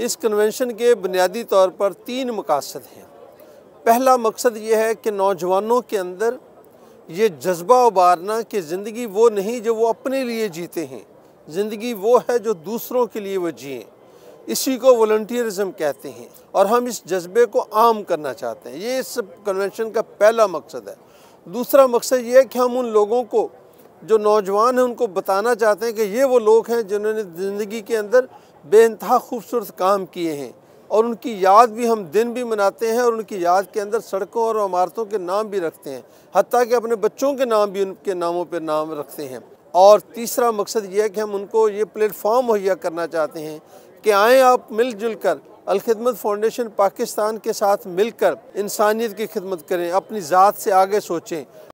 इस कन्वेंशन के बुनियादी तौर पर तीन मकासद हैं पहला मकसद ये है कि नौजवानों के अंदर ये जज्बा उबारना कि ज़िंदगी वो नहीं जो वो अपने लिए जीते हैं ज़िंदगी वो है जो दूसरों के लिए वो जिए इसी को वॉल्टियरिज़म कहते हैं और हम इस जज्बे को आम करना चाहते हैं ये इस कन्वेंशन का पहला मकसद है दूसरा मकसद ये है कि हम उन लोगों को जो नौजवान हैं उनको बताना चाहते हैं कि ये वो लोग हैं जिन्होंने ज़िंदगी के अंदर बेानतहा खूबसूरत काम किए हैं और उनकी याद भी हम दिन भी मनाते हैं और उनकी याद के अंदर सड़कों और इमारतों के नाम भी रखते हैं हती कि अपने बच्चों के नाम भी उनके नामों पर नाम रखते हैं और तीसरा मकसद यह है कि हम उनको ये प्लेटफॉर्म मुहैया करना चाहते हैं कि आएँ आप मिलजुल कर अलखदमत फाउंडेशन पाकिस्तान के साथ मिलकर इंसानियत की खिदमत करें अपनी ज़ात से आगे सोचें